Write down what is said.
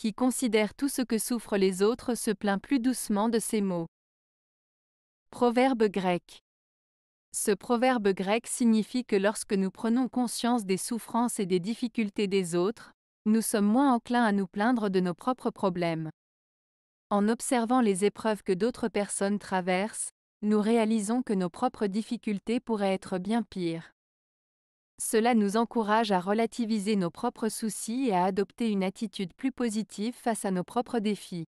qui considère tout ce que souffrent les autres se plaint plus doucement de ces mots. Proverbe grec. Ce proverbe grec signifie que lorsque nous prenons conscience des souffrances et des difficultés des autres, nous sommes moins enclins à nous plaindre de nos propres problèmes. En observant les épreuves que d'autres personnes traversent, nous réalisons que nos propres difficultés pourraient être bien pires. Cela nous encourage à relativiser nos propres soucis et à adopter une attitude plus positive face à nos propres défis.